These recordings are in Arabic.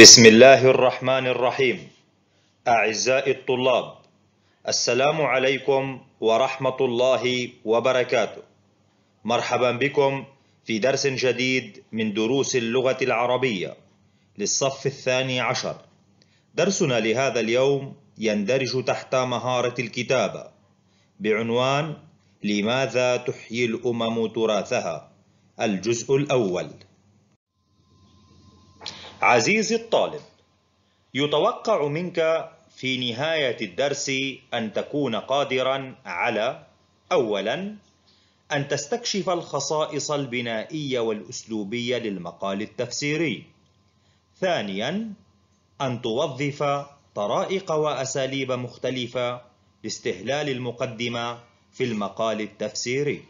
بسم الله الرحمن الرحيم أعزائي الطلاب السلام عليكم ورحمة الله وبركاته مرحبا بكم في درس جديد من دروس اللغة العربية للصف الثاني عشر درسنا لهذا اليوم يندرج تحت مهارة الكتابة بعنوان لماذا تحيي الأمم تراثها الجزء الأول عزيزي الطالب يتوقع منك في نهاية الدرس أن تكون قادرا على أولا أن تستكشف الخصائص البنائية والأسلوبية للمقال التفسيري ثانيا أن توظف طرائق وأساليب مختلفة لاستهلال المقدمة في المقال التفسيري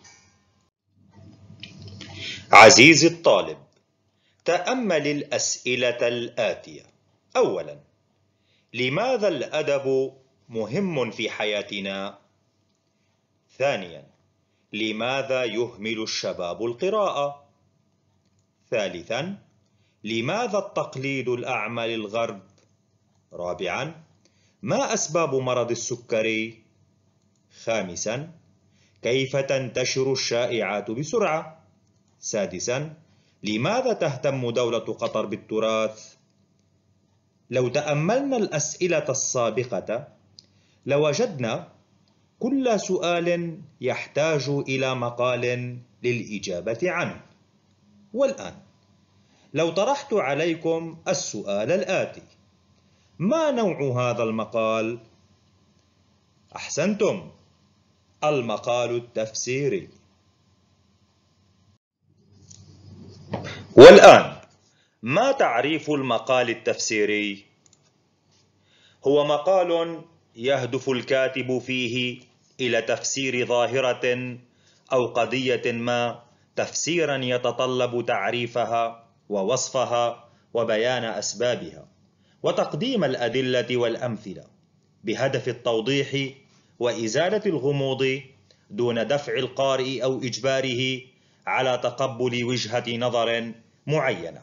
عزيزي الطالب تأمل الأسئلة الآتية أولا لماذا الأدب مهم في حياتنا؟ ثانيا لماذا يهمل الشباب القراءة؟ ثالثا لماذا التقليد الأعمى للغرب؟ رابعا ما أسباب مرض السكري؟ خامسا كيف تنتشر الشائعات بسرعة؟ سادسا لماذا تهتم دولة قطر بالتراث؟ لو تأملنا الأسئلة السابقة لوجدنا كل سؤال يحتاج إلى مقال للإجابة عنه. والآن لو طرحت عليكم السؤال الآتي: ما نوع هذا المقال؟ أحسنتم، المقال التفسيري. والآن ما تعريف المقال التفسيري؟ هو مقال يهدف الكاتب فيه إلى تفسير ظاهرة أو قضية ما تفسيرا يتطلب تعريفها ووصفها وبيان أسبابها وتقديم الأدلة والأمثلة بهدف التوضيح وإزالة الغموض دون دفع القارئ أو إجباره على تقبل وجهه نظر معينه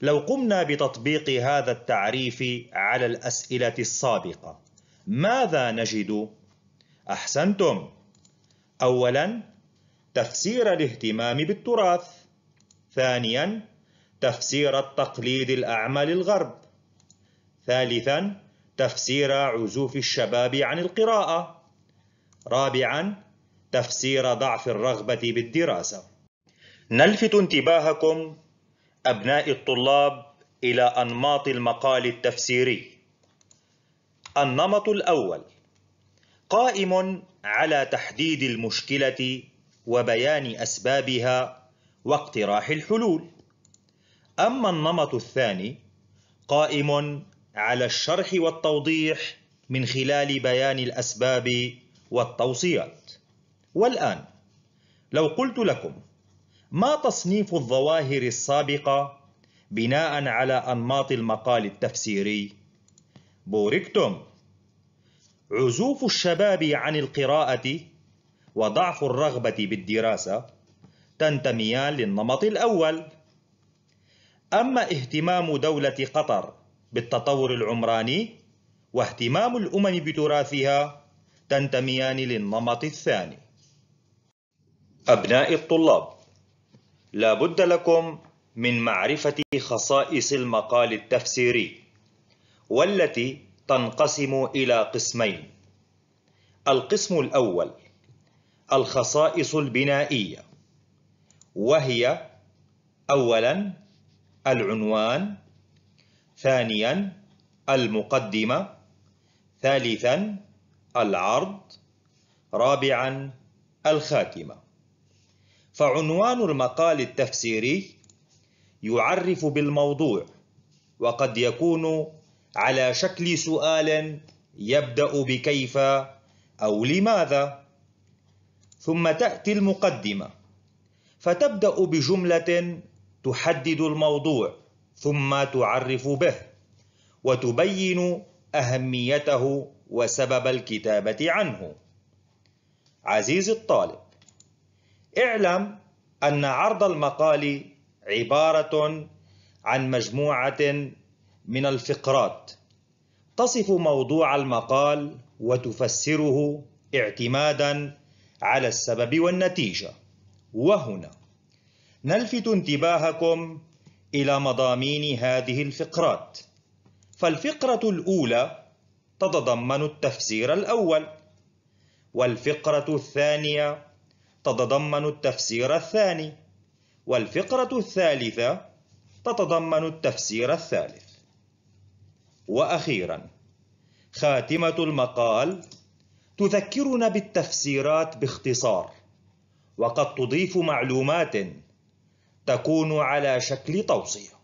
لو قمنا بتطبيق هذا التعريف على الاسئله السابقه ماذا نجد احسنتم اولا تفسير الاهتمام بالتراث ثانيا تفسير التقليد الاعمى للغرب ثالثا تفسير عزوف الشباب عن القراءه رابعا تفسير ضعف الرغبة بالدراسة. نلفت انتباهكم أبناء الطلاب إلى أنماط المقال التفسيري. النمط الأول قائم على تحديد المشكلة وبيان أسبابها واقتراح الحلول. أما النمط الثاني قائم على الشرح والتوضيح من خلال بيان الأسباب والتوصيات. والآن لو قلت لكم ما تصنيف الظواهر السابقة بناء على أنماط المقال التفسيري؟ بوركتم عزوف الشباب عن القراءة وضعف الرغبة بالدراسة تنتميان للنمط الأول أما اهتمام دولة قطر بالتطور العمراني واهتمام الأمم بتراثها تنتميان للنمط الثاني أبناء الطلاب لا بد لكم من معرفة خصائص المقال التفسيري والتي تنقسم إلى قسمين القسم الأول الخصائص البنائية وهي أولا العنوان ثانيا المقدمة ثالثا العرض رابعا الخاتمه فعنوان المقال التفسيري يعرف بالموضوع وقد يكون على شكل سؤال يبدأ بكيف أو لماذا ثم تأتي المقدمة فتبدأ بجملة تحدد الموضوع ثم تعرف به وتبين أهميته وسبب الكتابة عنه عزيزي الطالب اعلم أن عرض المقال عبارة عن مجموعة من الفقرات تصف موضوع المقال وتفسره اعتمادا على السبب والنتيجة وهنا نلفت انتباهكم إلى مضامين هذه الفقرات فالفقرة الأولى تتضمن التفسير الأول والفقرة الثانية تتضمن التفسير الثاني والفقرة الثالثة تتضمن التفسير الثالث وأخيرا خاتمة المقال تذكرنا بالتفسيرات باختصار وقد تضيف معلومات تكون على شكل توصية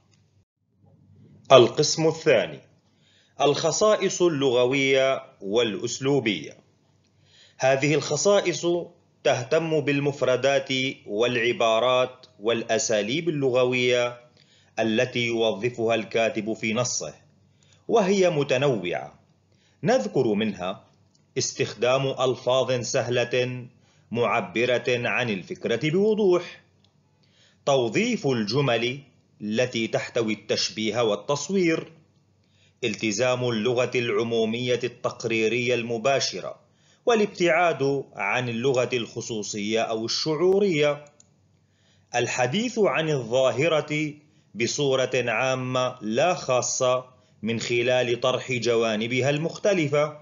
القسم الثاني الخصائص اللغوية والأسلوبية هذه الخصائص تهتم بالمفردات والعبارات والاساليب اللغويه التي يوظفها الكاتب في نصه وهي متنوعه نذكر منها استخدام الفاظ سهله معبره عن الفكره بوضوح توظيف الجمل التي تحتوي التشبيه والتصوير التزام اللغه العموميه التقريريه المباشره والابتعاد عن اللغة الخصوصية أو الشعورية الحديث عن الظاهرة بصورة عامة لا خاصة من خلال طرح جوانبها المختلفة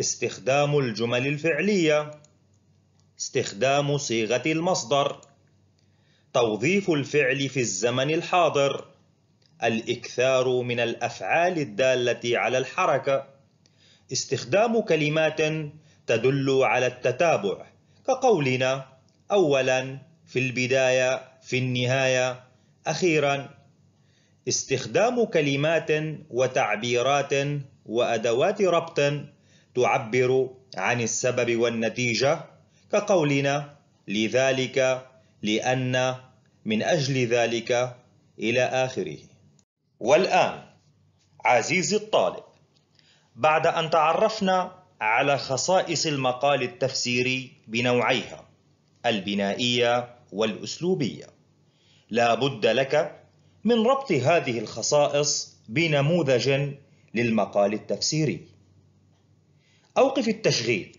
استخدام الجمل الفعلية استخدام صيغة المصدر توظيف الفعل في الزمن الحاضر الإكثار من الأفعال الدالة على الحركة استخدام كلمات تدل على التتابع كقولنا أولا في البداية في النهاية أخيرا استخدام كلمات وتعبيرات وأدوات ربط تعبر عن السبب والنتيجة كقولنا لذلك لأن من أجل ذلك إلى آخره والآن عزيزي الطالب بعد أن تعرفنا على خصائص المقال التفسيري بنوعيها البنائيه والاسلوبيه لا بد لك من ربط هذه الخصائص بنموذج للمقال التفسيري اوقف التشغيل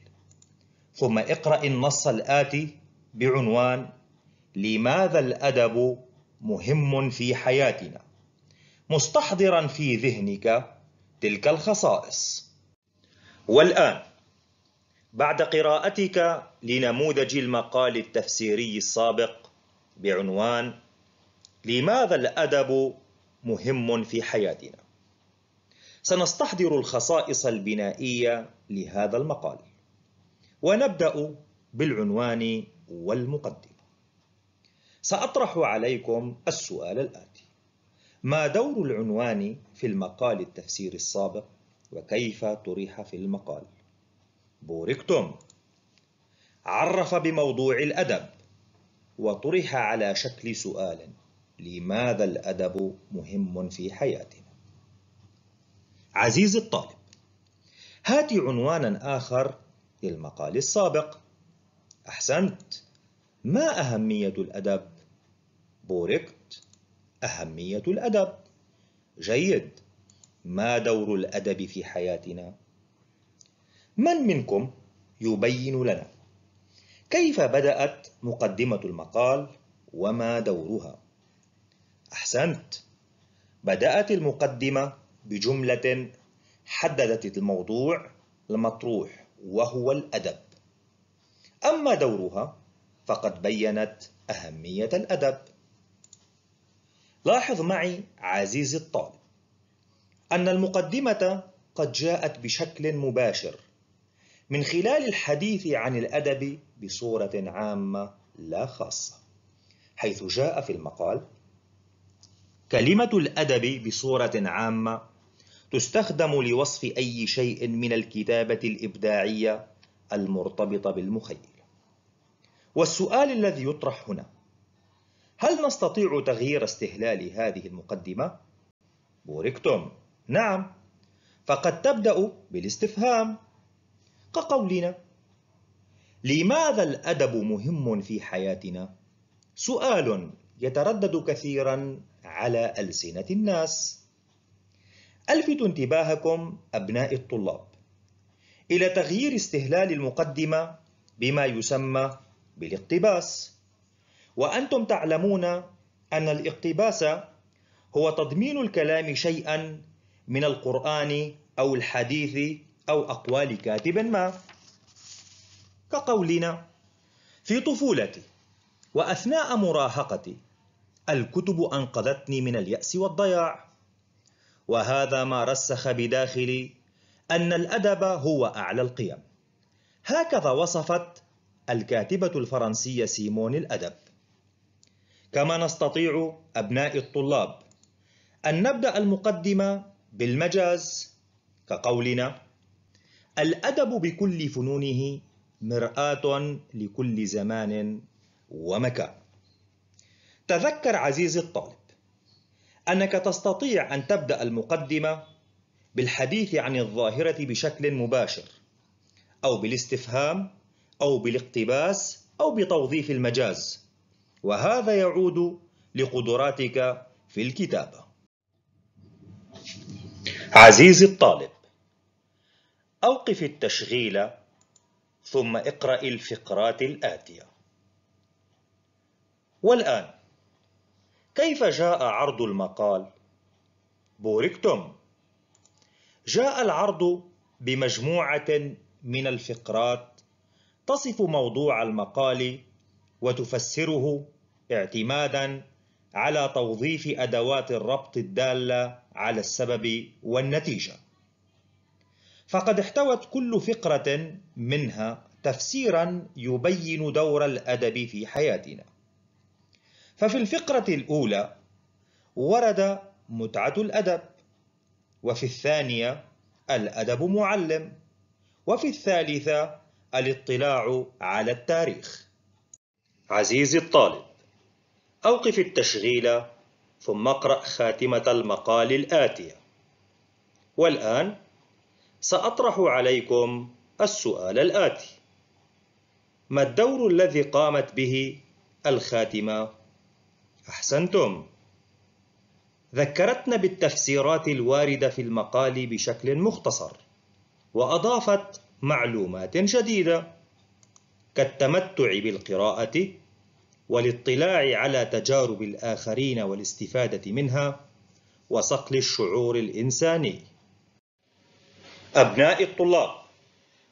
ثم اقرا النص الاتي بعنوان لماذا الادب مهم في حياتنا مستحضرا في ذهنك تلك الخصائص والآن بعد قراءتك لنموذج المقال التفسيري السابق بعنوان لماذا الأدب مهم في حياتنا؟ سنستحضر الخصائص البنائية لهذا المقال ونبدأ بالعنوان والمقدمة سأطرح عليكم السؤال الآتي ما دور العنوان في المقال التفسيري السابق؟ وكيف طرح في المقال بوركتوم عرف بموضوع الأدب وطرح على شكل سؤال لماذا الأدب مهم في حياتنا؟ عزيزي الطالب هات عنوانا آخر للمقال السابق أحسنت ما أهمية الأدب؟ بوركت أهمية الأدب جيد ما دور الأدب في حياتنا؟ من منكم يبين لنا كيف بدأت مقدمة المقال وما دورها؟ أحسنت بدأت المقدمة بجملة حددت الموضوع المطروح وهو الأدب أما دورها فقد بيّنت أهمية الأدب لاحظ معي عزيزي الطالب أن المقدمة قد جاءت بشكل مباشر من خلال الحديث عن الأدب بصورة عامة لا خاصة حيث جاء في المقال كلمة الأدب بصورة عامة تستخدم لوصف أي شيء من الكتابة الإبداعية المرتبطة بالمخيل والسؤال الذي يطرح هنا هل نستطيع تغيير استهلال هذه المقدمة؟ بوريكتوم نعم فقد تبدأ بالاستفهام كقولنا لماذا الأدب مهم في حياتنا؟ سؤال يتردد كثيرا على ألسنة الناس ألفت انتباهكم أبناء الطلاب إلى تغيير استهلال المقدمة بما يسمى بالاقتباس وأنتم تعلمون أن الاقتباس هو تضمين الكلام شيئا من القرآن أو الحديث أو أقوال كاتب ما كقولنا في طفولتي وأثناء مراهقتي الكتب أنقذتني من اليأس والضياع وهذا ما رسخ بداخلي أن الأدب هو أعلى القيم هكذا وصفت الكاتبة الفرنسية سيمون الأدب كما نستطيع أبناء الطلاب أن نبدأ المقدمة بالمجاز كقولنا الأدب بكل فنونه مرآة لكل زمان ومكان تذكر عزيزي الطالب أنك تستطيع أن تبدأ المقدمة بالحديث عن الظاهرة بشكل مباشر أو بالاستفهام أو بالاقتباس أو بتوظيف المجاز وهذا يعود لقدراتك في الكتابة عزيزي الطالب أوقف التشغيل ثم اقرأ الفقرات الآتية والآن كيف جاء عرض المقال؟ بوركتم جاء العرض بمجموعة من الفقرات تصف موضوع المقال وتفسره اعتمادا على توظيف أدوات الربط الدالة على السبب والنتيجة فقد احتوت كل فقرة منها تفسيرا يبين دور الأدب في حياتنا ففي الفقرة الأولى ورد متعة الأدب وفي الثانية الأدب معلم وفي الثالثة الاطلاع على التاريخ عزيزي الطالب أوقف التشغيل ثم اقرأ خاتمة المقال الآتية والآن سأطرح عليكم السؤال الآتي ما الدور الذي قامت به الخاتمة؟ أحسنتم ذكرتنا بالتفسيرات الواردة في المقال بشكل مختصر وأضافت معلومات جديدة كالتمتع بالقراءة والاطلاع على تجارب الآخرين والاستفادة منها وصقل الشعور الإنساني أبناء الطلاب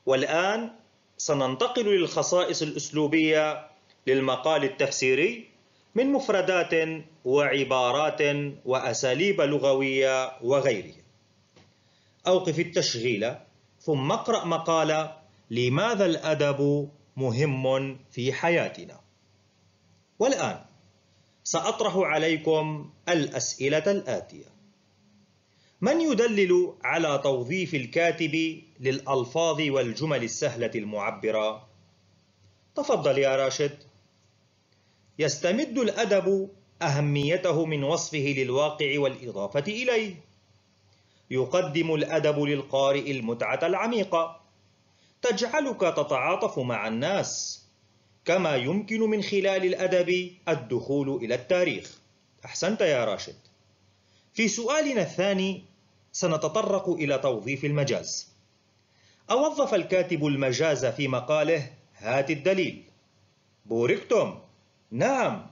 والآن سننتقل للخصائص الأسلوبية للمقال التفسيري من مفردات وعبارات وأساليب لغوية وغيرها أوقف التشغيل ثم اقرأ مقال لماذا الأدب مهم في حياتنا والآن سأطرح عليكم الأسئلة الآتية من يدلل على توظيف الكاتب للألفاظ والجمل السهلة المعبرة؟ تفضل يا راشد يستمد الأدب أهميته من وصفه للواقع والإضافة إليه يقدم الأدب للقارئ المتعة العميقة تجعلك تتعاطف مع الناس كما يمكن من خلال الأدب الدخول إلى التاريخ أحسنت يا راشد في سؤالنا الثاني سنتطرق إلى توظيف المجاز أوظف الكاتب المجاز في مقاله هات الدليل بوركتم نعم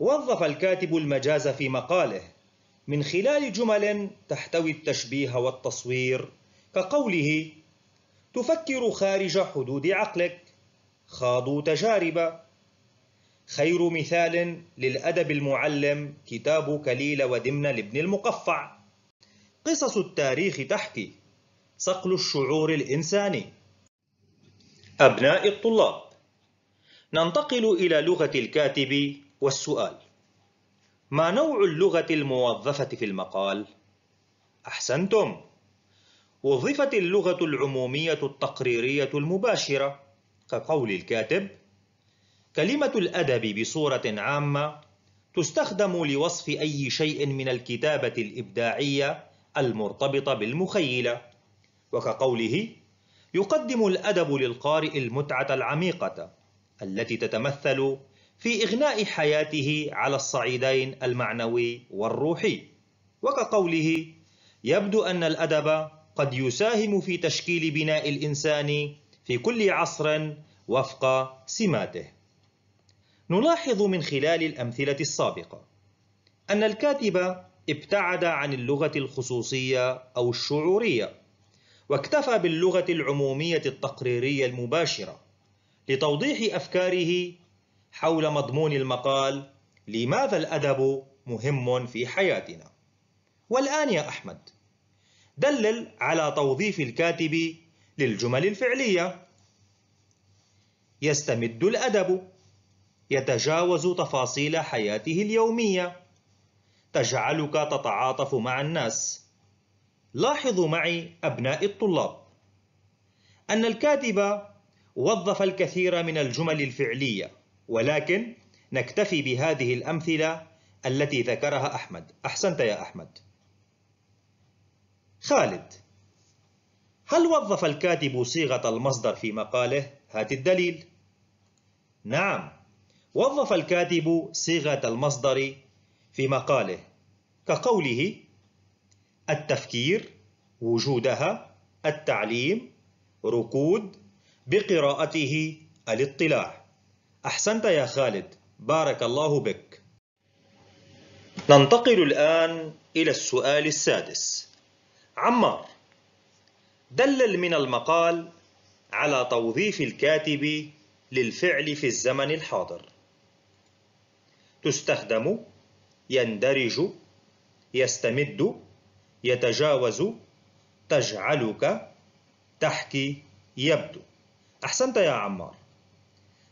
وظف الكاتب المجاز في مقاله من خلال جمل تحتوي التشبيه والتصوير كقوله تفكر خارج حدود عقلك خاضوا تجارب خير مثال للأدب المعلم كتاب كليل ودمن لابن المقفع قصص التاريخ تحكي صقل الشعور الإنساني أبناء الطلاب ننتقل إلى لغة الكاتب والسؤال ما نوع اللغة الموظفة في المقال؟ أحسنتم وظفت اللغة العمومية التقريرية المباشرة كقول الكاتب كلمة الأدب بصورة عامة تستخدم لوصف أي شيء من الكتابة الإبداعية المرتبطة بالمخيلة وكقوله يقدم الأدب للقارئ المتعة العميقة التي تتمثل في إغناء حياته على الصعيدين المعنوي والروحي وكقوله يبدو أن الأدب قد يساهم في تشكيل بناء الإنسان في كل عصر وفق سماته نلاحظ من خلال الأمثلة السابقة أن الكاتب ابتعد عن اللغة الخصوصية أو الشعورية واكتفى باللغة العمومية التقريرية المباشرة لتوضيح أفكاره حول مضمون المقال لماذا الأدب مهم في حياتنا والآن يا أحمد دلل على توظيف الكاتب للجمل الفعلية يستمد الأدب يتجاوز تفاصيل حياته اليومية تجعلك تتعاطف مع الناس لاحظوا معي أبناء الطلاب أن الكاتب وظف الكثير من الجمل الفعلية ولكن نكتفي بهذه الأمثلة التي ذكرها أحمد أحسنت يا أحمد خالد هل وظف الكاتب صيغة المصدر في مقاله؟ هات الدليل. نعم، وظف الكاتب صيغة المصدر في مقاله كقوله التفكير، وجودها، التعليم، ركود، بقراءته الاطلاع. أحسنت يا خالد، بارك الله بك. ننتقل الآن إلى السؤال السادس. عمار دلل من المقال على توظيف الكاتب للفعل في الزمن الحاضر تستخدم يندرج يستمد يتجاوز تجعلك تحكي يبدو أحسنت يا عمار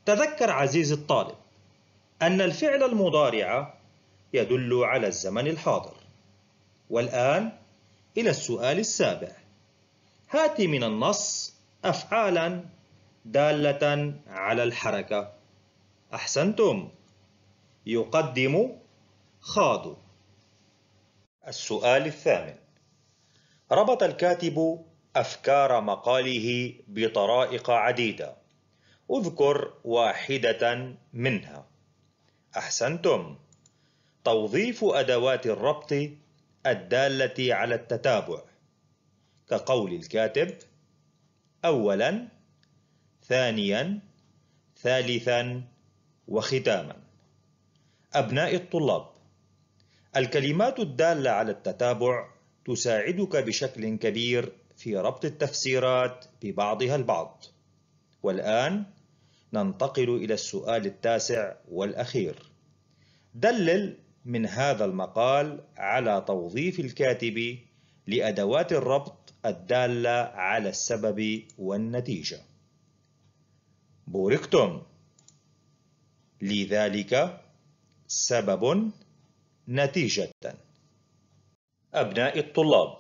تذكر عزيزي الطالب أن الفعل المضارع يدل على الزمن الحاضر والآن إلى السؤال السابع هات من النص أفعالا دالة على الحركة أحسنتم يقدم خاض السؤال الثامن ربط الكاتب أفكار مقاله بطرائق عديدة اذكر واحدة منها أحسنتم توظيف أدوات الربط الدالة على التتابع كقول الكاتب أولا ثانيا ثالثا وختاما أبناء الطلاب الكلمات الدالة على التتابع تساعدك بشكل كبير في ربط التفسيرات ببعضها البعض والآن ننتقل إلى السؤال التاسع والأخير دلل من هذا المقال على توظيف الكاتب لأدوات الربط الدالة على السبب والنتيجة بوركتم لذلك سبب نتيجة أبناء الطلاب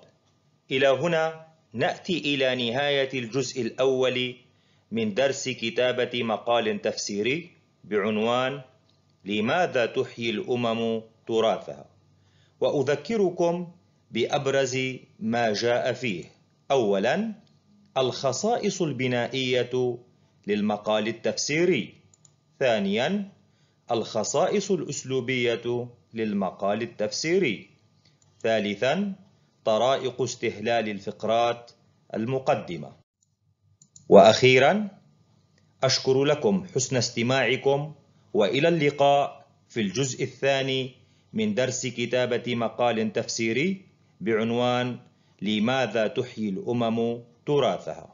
إلى هنا نأتي إلى نهاية الجزء الأول من درس كتابة مقال تفسيري بعنوان لماذا تحيي الأمم تراثها وأذكركم بأبرز ما جاء فيه أولا الخصائص البنائية للمقال التفسيري ثانيا الخصائص الأسلوبية للمقال التفسيري ثالثا طرائق استهلال الفقرات المقدمة وأخيرا أشكر لكم حسن استماعكم وإلى اللقاء في الجزء الثاني من درس كتابة مقال تفسيري بعنوان لماذا تحيي الأمم تراثها